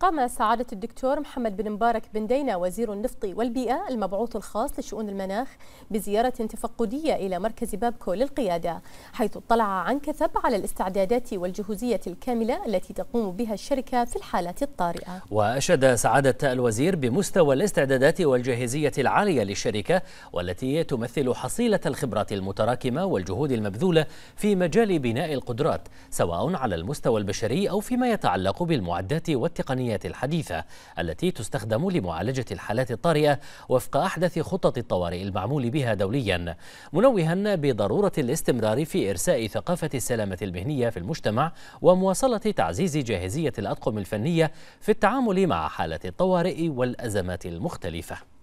قام سعادة الدكتور محمد بن مبارك بن دينا وزير النفط والبيئة المبعوث الخاص لشؤون المناخ بزيارة تفقدية إلى مركز بابكو للقيادة حيث اطلع عن كثب على الاستعدادات والجهوزية الكاملة التي تقوم بها الشركة في الحالات الطارئة وأشاد سعادة الوزير بمستوى الاستعدادات والجاهزية العالية للشركة والتي تمثل حصيلة الخبرات المتراكمة والجهود المبذولة في مجال بناء القدرات سواء على المستوى البشري أو فيما يتعلق بالمعدات والتقنيات التقنية الحديثة التي تستخدم لمعالجة الحالات الطارئة وفق أحدث خطط الطوارئ المعمول بها دوليا منوها بضرورة الاستمرار في إرساء ثقافة السلامة المهنية في المجتمع ومواصلة تعزيز جاهزية الأطقم الفنية في التعامل مع حالة الطوارئ والأزمات المختلفة